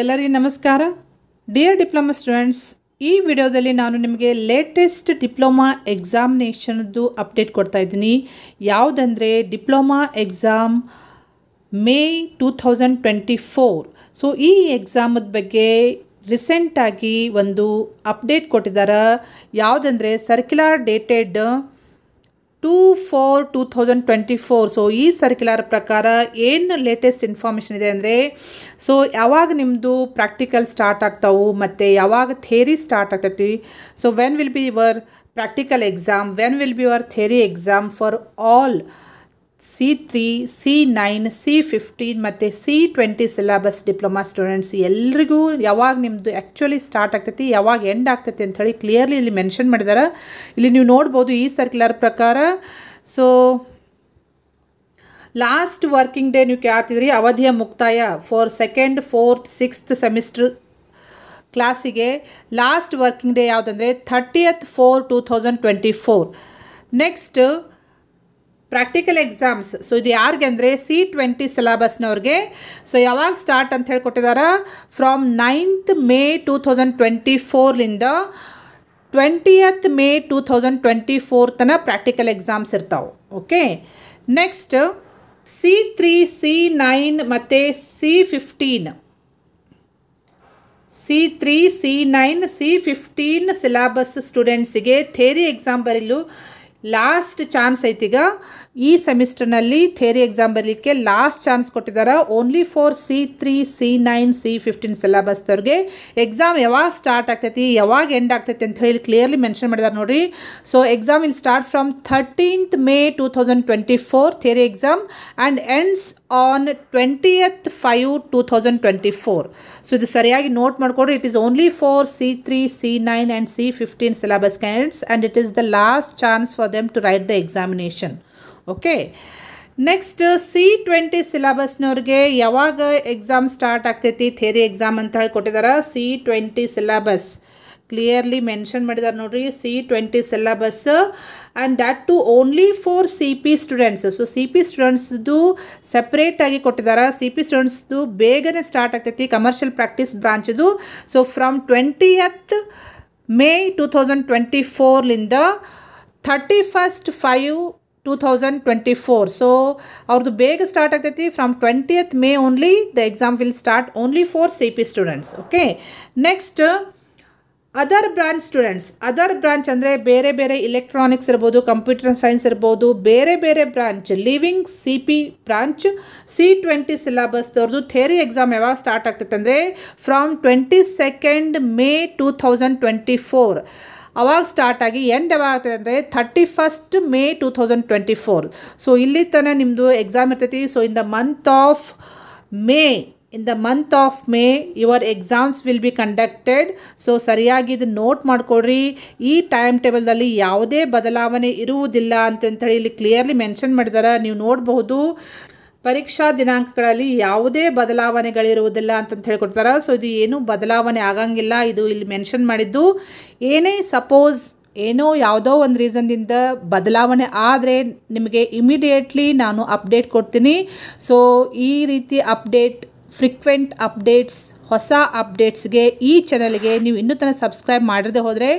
ಎಲ್ಲರಿಗೂ ನಮಸ್ಕಾರ dear diploma students ಈ ವಿಡಿಯೋದಲ್ಲಿ ನಾನು ನಿಮಗೆ ಲೇಟೆಸ್ಟ್ ಡಿಪ್ಲೊಮಾ ಎಕ್ಸಾಮಿನೇಷನ್ದು ಅಪ್ಡೇಟ್ ಕೊಡ್ತಾ ಇದ್ದೀನಿ ಯಾವುದಂದರೆ diploma exam May two thousand twenty four so ಈ ಎಕ್ಸಾಮದ ಬಗ್ಗೆ ರಿಸೆಂಟಾಗಿ ಒಂದು ಅಪ್ಡೇಟ್ ಕೊಟ್ಟಿದ್ದಾರೆ ಯಾವುದಂದರೆ circular dated two four two thousand twenty four so ಈ ಸರ್ಕ್ಯುಲರ್ ಪ್ರಕಾರ ಏನು ಲೇಟೆಸ್ಟ್ ಇನ್ಫಾರ್ಮೇಷನ್ ಇದೆ ಅಂದರೆ ಸೊ ಯಾವಾಗ ನಿಮ್ಮದು ಪ್ರಾಕ್ಟಿಕಲ್ ಸ್ಟಾರ್ಟ್ ಆಗ್ತಾವೆ ಮತ್ತು ಯಾವಾಗ ಥೇರಿ ಸ್ಟಾರ್ಟ್ ಆಗ್ತೈತಿ so when will be your practical exam when will be your theory exam for all C three C nine C fifteen ಮತ್ತು C twenty syllabus diploma students ಎಲ್ರಿಗೂ ಯಾವಾಗ ನಿಮ್ಮದು ಆ್ಯಕ್ಚುಲಿ ಸ್ಟಾರ್ಟ್ ಆಗ್ತೈತಿ ಯಾವಾಗ ಎಂಡ್ ಆಗ್ತೈತಿ ಅಂಥೇಳಿ clearly ಇಲ್ಲಿ ಮೆನ್ಷನ್ ಮಾಡಿದ್ದಾರೆ ಇಲ್ಲಿ ನೀವು ನೋಡ್ಬೋದು ಈ ಸರ್ಕ್ಯುಲರ್ ಪ್ರಕಾರ ಸೊ ಲಾಸ್ಟ್ ವರ್ಕಿಂಗ್ ಡೇ ನೀವು ಕೇಳ್ತಿದ್ರಿ ಅವಧಿಯ ಮುಕ್ತಾಯ for second fourth sixth semester ಕ್ಲಾಸಿಗೆ ಲಾಸ್ಟ್ ವರ್ಕಿಂಗ್ ಡೇ ಯಾವುದಂದ್ರೆ thirtieth four two thousand twenty four next practical exams so ಇದು ಯಾರಿಗೆ ಅಂದರೆ ಸಿ ಟ್ವೆಂಟಿ ಸಿಲಾಬಸ್ನವ್ರಿಗೆ ಸೊ ಯಾವಾಗ ಸ್ಟಾರ್ಟ್ ಅಂತ ಹೇಳ್ಕೊಟ್ಟಿದಾರ from ninth May two thousand twenty ಫೋರ್ಲಿಂದ twentieth May two thousand twenty four ತನಕ ಪ್ರಾಕ್ಟಿಕಲ್ ಎಕ್ಸಾಮ್ಸ್ ಇರ್ತಾವೆ okay next C three C nine ಮತ್ತು C fifteen C three C nine C fifteen syllabus ಸ್ಟೂಡೆಂಟ್ಸಿಗೆ theory exam ಬರೀಲು last chance ಐತೀಗ ಈ ಸೆಮಿಸ್ಟರ್ನಲ್ಲಿ theory exam ಬರಲಿಕ್ಕೆ ಲಾಸ್ಟ್ ಚಾನ್ಸ್ ಕೊಟ್ಟಿದ್ದಾರೆ only four C three C nine C fifteen ಸಿಲೆಬಸ್ದವ್ರಿಗೆ exam ಯಾವಾಗ ಸ್ಟಾರ್ಟ್ ಆಗ್ತೈತಿ ಯಾವಾಗ ಎಂಡ್ ಆಗ್ತೈತಿ ಅಂತ ಹೇಳಿ ಕ್ಲಿಯರ್ಲಿ ಮೆನ್ಷನ್ ಮಾಡಿದಾರೆ ನೋಡಿರಿ so exam will start from thirteenth May two thousand twenty four theory exam and ends on twentieth five two thousand twenty four so ಇದು ಸರಿಯಾಗಿ ನೋಟ್ ಮಾಡಿಕೊಡ್ರಿ it is only for C three C nine and C fifteen syllabus ಕ್ಯಾಂಡ್ಸ್ and it is the last chance for them to write the examination okay next C twenty ಸಿಲಬಸ್ನವ್ರಿಗೆ ಯಾವಾಗ exam start ಆಗ್ತೈತಿ theory exam ಅಂತ ಹೇಳಿ ಕೊಟ್ಟಿದ್ದಾರೆ C twenty syllabus clearly mention ಮಾಡಿದ್ದಾರೆ ನೋಡ್ರಿ C twenty syllabus and that too only for C P students so C P ಸ್ಟೂಡೆಂಟ್ಸ್ದು ಸಪ್ರೇಟಾಗಿ ಕೊಟ್ಟಿದ್ದಾರೆ ಸಿ ಪಿ ಸ್ಟೂಡೆಂಟ್ಸ್ದು ಬೇಗನೆ ಸ್ಟಾರ್ಟ್ ಆಗ್ತೈತಿ ಕಮರ್ಷಿಯಲ್ ಪ್ರಾಕ್ಟೀಸ್ ಬ್ರಾಂಚ್ದು so from twentieth May two thousand twenty ಫೋರ್ಲಿಂದ thirty first five two thousand twenty four so ಅವ್ರದ್ದು ಬೇಗ ಸ್ಟಾರ್ಟ್ ಆಗ್ತೈತಿ from twentieth May only the exam will start only for C P students okay next other branch students other branch ಅಂದರೆ ಬೇರೆ ಬೇರೆ electronics ಇರ್ಬೋದು computer science ಇರ್ಬೋದು ಬೇರೆ ಬೇರೆ branch living C P branch C twenty ಸಿಲಬಸ್ದವ್ರದ್ದು theory exam ಯಾವಾಗ start ಆಗ್ತೈತೆ ಅಂದರೆ from twenty second May two thousand twenty four ಅವಾಗ ಸ್ಟಾರ್ಟ್ ಆಗಿ ಎಂಡ್ ಯಾವಾಗ್ತದೆ ಅಂದರೆ thirty first May two thousand twenty four so ಇಲ್ಲಿ ತನಕ ನಿಮ್ಮದು ಎಕ್ಸಾಮ್ ಇರ್ತೈತಿ so in the month of May in the month of May your exams will be conducted so ಸರಿಯಾಗಿ ಇದು ನೋಟ್ ಮಾಡಿಕೊಡ್ರಿ ಈ ಟೈಮ್ ಟೇಬಲ್ದಲ್ಲಿ ಯಾವುದೇ ಬದಲಾವಣೆ ಇರುವುದಿಲ್ಲ ಅಂತಂಥೇಳಿ ಇಲ್ಲಿ ಕ್ಲಿಯರ್ಲಿ ಮೆನ್ಷನ್ ಮಾಡಿದಾರೆ ನೀವು ನೋಡಬಹುದು ಪರೀಕ್ಷಾ ದಿನಾಂಕಗಳಲ್ಲಿ ಯಾವುದೇ ಬದಲಾವಣೆಗಳಿರುವುದಿಲ್ಲ ಅಂತಂತ ಹೇಳ್ಕೊಡ್ತಾರೆ ಸೊ ಇದು ಏನೂ ಬದಲಾವಣೆ ಆಗಂಗಿಲ್ಲ ಇದು ಇಲ್ಲಿ ಮೆನ್ಷನ್ ಮಾಡಿದ್ದು ಏನೇ ಸಪೋಸ್ ಏನೋ ಯಾವುದೋ ಒಂದು ರೀಸನ್ನಿಂದ ಬದಲಾವಣೆ ಆದರೆ ನಿಮಗೆ ಇಮಿಡಿಯೇಟ್ಲಿ ನಾನು ಅಪ್ಡೇಟ್ ಕೊಡ್ತೀನಿ ಸೊ ಈ ರೀತಿ ಅಪ್ಡೇಟ್ ಫ್ರಿಕ್ವೆಂಟ್ ಅಪ್ಡೇಟ್ಸ್ ಹೊಸ ಅಪ್ಡೇಟ್ಸ್ಗೆ ಈ ಚಾನಲ್ಗೆ ನೀವು ಇನ್ನೂ ತನಕ ಸಬ್ಸ್ಕ್ರೈಬ್ ಮಾಡಿದೆ ಹೋದರೆ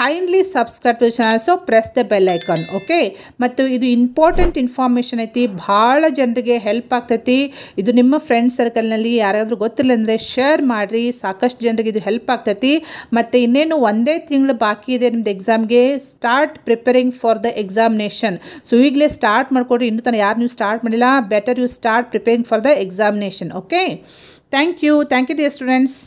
kindly subscribe to channel so press the bell icon okay ಮತ್ತು ಇದು ಇಂಪಾರ್ಟೆಂಟ್ ಇನ್ಫಾರ್ಮೇಷನ್ ಐತಿ ಭಾಳ ಜನರಿಗೆ ಹೆಲ್ಪ್ ಆಗ್ತೈತಿ ಇದು ನಿಮ್ಮ ಫ್ರೆಂಡ್ ಸರ್ಕಲ್ನಲ್ಲಿ ಯಾರಾದರೂ ಗೊತ್ತಿಲ್ಲ ಅಂದರೆ ಶೇರ್ ಮಾಡಿರಿ ಸಾಕಷ್ಟು ಜನರಿಗೆ ಇದು ಹೆಲ್ಪ್ ಆಗ್ತೈತಿ ಮತ್ತು ಇನ್ನೇನು ಒಂದೇ ತಿಂಗಳು ಬಾಕಿ ಇದೆ ನಿಮ್ಮದು ಎಕ್ಸಾಮ್ಗೆ start preparing for the examination so ಈಗಲೇ ಸ್ಟಾರ್ಟ್ ಮಾಡಿಕೊಡ್ರಿ ಇನ್ನೂ ತನಕ ಯಾರು ನೀವು ಸ್ಟಾರ್ಟ್ ಮಾಡಿಲ್ಲ better you start preparing for the examination okay thank you thank you dear students